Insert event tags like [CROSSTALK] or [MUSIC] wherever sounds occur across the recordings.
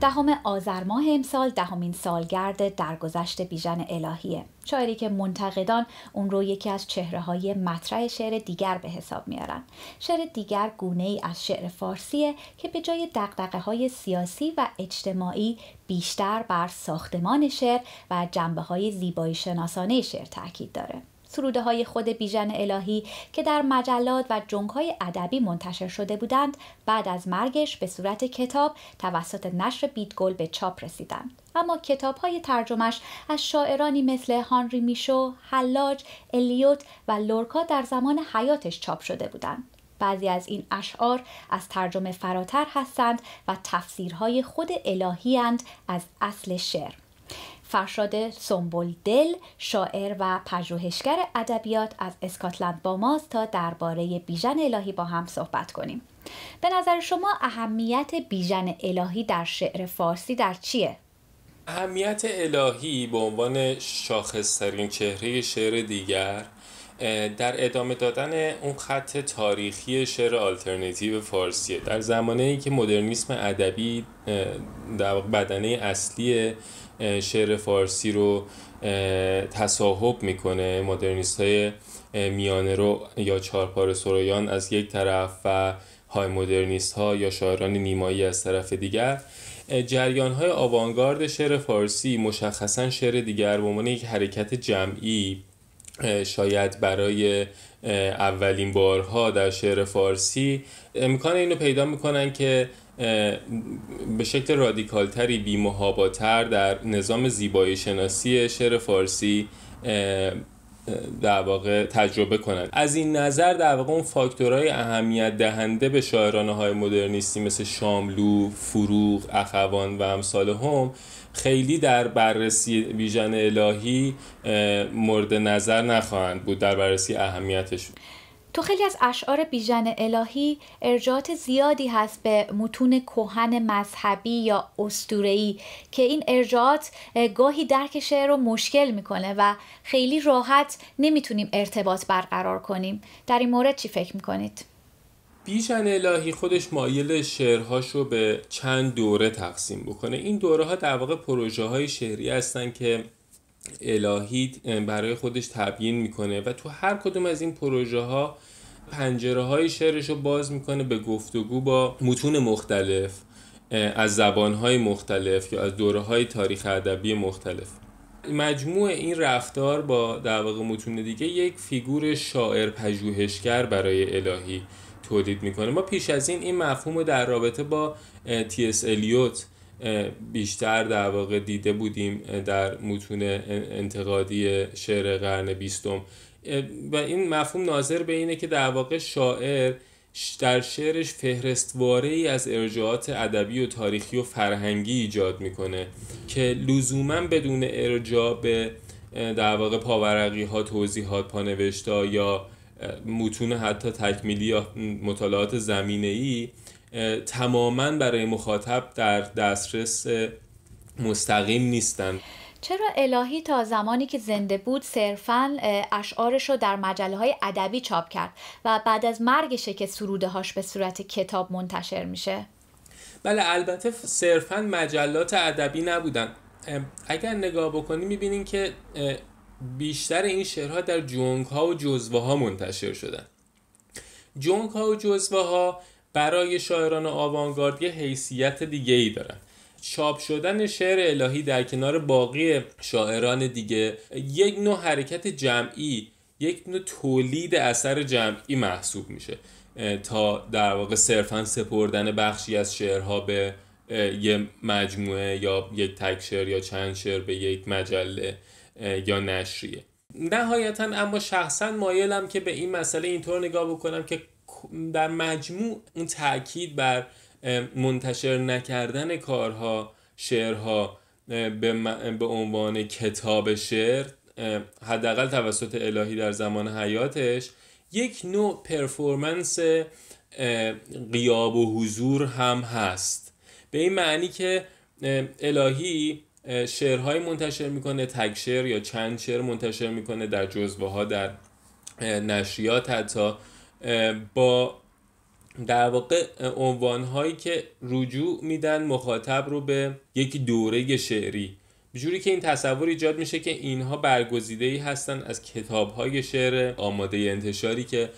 دهم آذر ماه امسال دهمین سالگرد درگذشت بیژن الهیه شاعری که منتقدان اون رو یکی از چهره های مطرح شعر دیگر به حساب میارن شعر دیگر گونه ای از شعر فارسیه که به جای دقدقه های سیاسی و اجتماعی بیشتر بر ساختمان شعر و جنبه های زیبایی شناسانه شعر تاکید داره سروده های خود بیژن الهی که در مجلات و جنگ های ادبی منتشر شده بودند بعد از مرگش به صورت کتاب توسط نشر بیتگل به چاپ رسیدند اما کتاب های ترجمش از شاعرانی مثل هانری میشو، حلاج، الیوت و لورکا در زمان حیاتش چاپ شده بودند. بعضی از این اشعار از ترجمه فراتر هستند و تفسیرهای خود الهی از اصل شعر. فرشاد سنبول دل شاعر و پژوهشگر ادبیات از اسکاتلند با ماست تا درباره بیژن الهی با هم صحبت کنیم به نظر شما اهمیت بیژن الهی در شعر فارسی در چیه اهمیت الهی به عنوان شاخصترین چهره شعر دیگر در ادامه دادن اون خط تاریخی شعر آلترنتیو فارسیه در زمانه که مدرنیسم ادبی در بدنه اصلی شعر فارسی رو تصاحب میکنه مدرنیست های میانه رو یا چارپار سرویان از یک طرف و های مدرنیست ها یا شاعران نیمایی از طرف دیگر جریان های آوانگارد شعر فارسی مشخصا شعر دیگر به عنوان یک حرکت جمعی شاید برای اولین بارها در شعر فارسی امکان اینو پیدا میکنن که به شکل رادیکالتری بیمهاباتر در نظام زیبایی شناسی شعر فارسی در واقع تجربه کنند از این نظر در واقع اون فاکتورهای اهمیت دهنده به شاعرانه های مدرنیستی مثل شاملو، فروغ، اخوان و امثال هم خیلی در بررسی ویژن الهی مورد نظر نخواهند بود در بررسی اهمیتشون تو خیلی از اشعار بیژن الهی ارجاعات زیادی هست به متون کهن مذهبی یا استورهی که این ارجاعات گاهی درک شعر رو مشکل میکنه و خیلی راحت نمیتونیم ارتباط برقرار کنیم در این مورد چی فکر میکنید؟ بیژن الهی خودش مایل شعرهاش رو به چند دوره تقسیم بکنه این دوره ها در واقع پروژه های شعری هستن که الهی برای خودش تبیین میکنه و تو هر کدوم از این پروژه ها پنجره های شعرش رو باز میکنه به گفتگو با متون مختلف از زبان های مختلف یا از دوره های تاریخ ادبی مختلف مجموع این رفتار با در واقع متون دیگه یک فیگور شاعر پژوهشگر برای الهی تولید میکنه ما پیش از این این مفهوم رو در رابطه با تی اس الیوت بیشتر در واقع دیده بودیم در متون انتقادی شعر قرن بیستم و این مفهوم ناظر به اینه که در واقع شاعر در شعرش فهرستواره ای از ارجاعات ادبی و تاریخی و فرهنگی ایجاد میکنه که لزوما بدون ارجاع به در واقع پاورقی ها توضیحات پانوشتا یا متون حتی تکمیلی یا مطالعات زمینه ای تماما برای مخاطب در دسترس مستقیم نیستن چرا الهی تا زمانی که زنده بود صرفا اشعارش رو در مجله های ادبی چاپ کرد و بعد از مرگشه که سروده هاش به صورت کتاب منتشر میشه بله البته صرفا مجلات ادبی نبودن اگر نگاه بکنی میبینین که بیشتر این شعرها در جونگ ها و جزوه ها منتشر شدن جونگ ها و جزوه ها برای شاعران آوانگارد یه حیثیت دیگه ای دارن چاپ شدن شعر الهی در کنار باقی شاعران دیگه یک نوع حرکت جمعی یک نوع تولید اثر جمعی محسوب میشه تا در واقع صرفا سپردن بخشی از شعرها به یه مجموعه یا یک تک شعر یا چند شعر به یک مجله یا نشریه نهایتا اما شخصا مایلم که به این مسئله اینطور نگاه بکنم که در مجموع اون تاکید بر منتشر نکردن کارها شعرها به عنوان کتاب شعر حداقل توسط الهی در زمان حیاتش یک نوع پرفورمنس قیاب و حضور هم هست به این معنی که الهی شعرهایی منتشر میکنه تک شعر یا چند شعر منتشر میکنه در جزوه ها در نشریات حتی با در واقع عنوان هایی که رجوع میدن مخاطب رو به یک دوره شعری به جوری که این تصور ایجاد میشه که اینها برگزیده هستن از کتاب های شعر آماده انتشاری که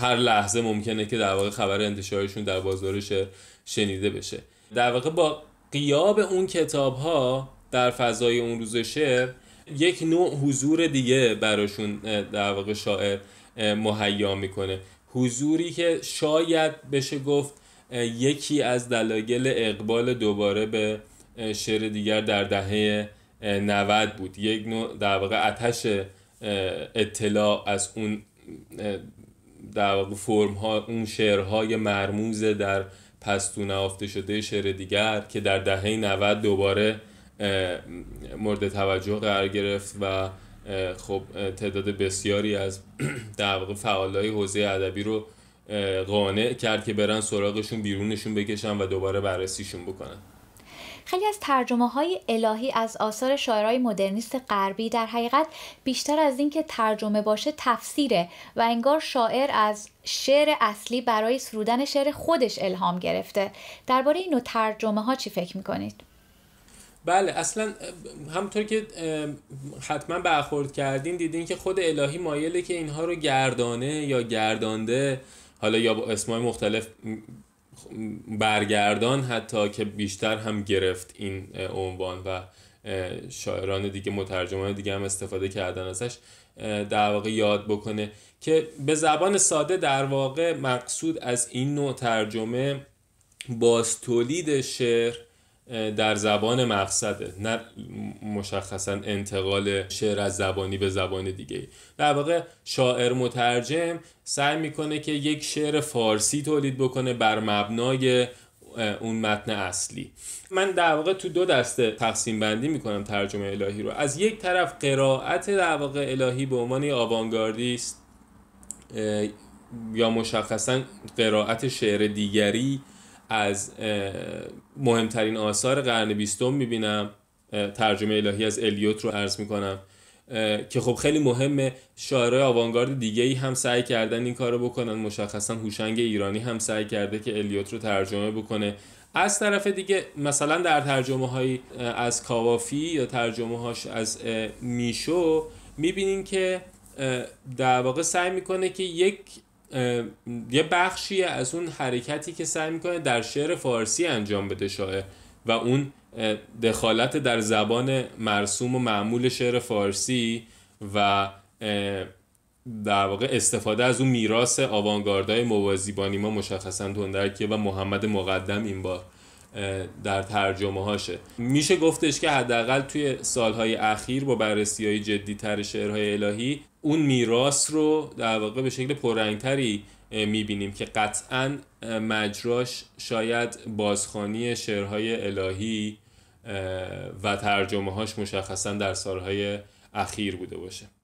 هر لحظه ممکنه که در واقع خبر انتشارشون در بازار شعر شنیده بشه در واقع با قیاب اون کتاب ها در فضای اون روز شعر یک نوع حضور دیگه براشون در واقع شاعر مهیا میکنه حضوری که شاید بشه گفت یکی از دلایل اقبال دوباره به شعر دیگر در دهه 90 بود یک نوع در واقع اتش اطلاع از اون در واقع فرم ها اون شعرهای مرموز در پستو آفته شده شعر دیگر که در دهه 90 دوباره مورد توجه قرار گرفت و خب تعداد بسیاری از [CLEARS THROAT] در واقع های حوزه ادبی رو قانع کرد که برن سراغشون بیرونشون بکشن و دوباره بررسیشون بکنن خیلی از ترجمه های الهی از آثار شاعرای مدرنیست غربی در حقیقت بیشتر از اینکه ترجمه باشه تفسیره و انگار شاعر از شعر اصلی برای سرودن شعر خودش الهام گرفته درباره این نوع ترجمه ها چی فکر میکنید؟ بله اصلا همطور که حتما برخورد کردین دیدین که خود الهی مایله که اینها رو گردانه یا گردانده حالا یا با اسمای مختلف برگردان حتی که بیشتر هم گرفت این عنوان و شاعران دیگه مترجمان دیگه هم استفاده کردن ازش در واقع یاد بکنه که به زبان ساده در واقع مقصود از این نوع ترجمه باز شعر در زبان مقصده نه مشخصا انتقال شعر از زبانی به زبان دیگه در واقع شاعر مترجم سعی میکنه که یک شعر فارسی تولید بکنه بر مبنای اون متن اصلی من در واقع تو دو دسته تقسیم بندی میکنم ترجمه الهی رو از یک طرف قرائت در واقع الهی به عنوان است یا مشخصا قرائت شعر دیگری از مهمترین آثار قرن بیستم میبینم ترجمه الهی از الیوت رو عرض میکنم که خب خیلی مهمه شاعرای آوانگارد دیگه ای هم سعی کردن این کارو بکنن مشخصا هوشنگ ایرانی هم سعی کرده که الیوت رو ترجمه بکنه از طرف دیگه مثلا در ترجمه های از کاوافی یا ترجمه هاش از میشو میبینین که در واقع سعی میکنه که یک یه بخشی از اون حرکتی که سعی میکنه در شعر فارسی انجام بده شاعر و اون دخالت در زبان مرسوم و معمول شعر فارسی و در واقع استفاده از اون میراث آوانگاردهای موازی ما نیما مشخصا تندرکیه و محمد مقدم این بار در ترجمه هاشه میشه گفتش که حداقل توی سالهای اخیر با بررسی های تر شعرهای الهی اون میراث رو در واقع به شکل پررنگتری میبینیم که قطعا مجراش شاید بازخانی شعرهای الهی و ترجمه هاش مشخصا در سالهای اخیر بوده باشه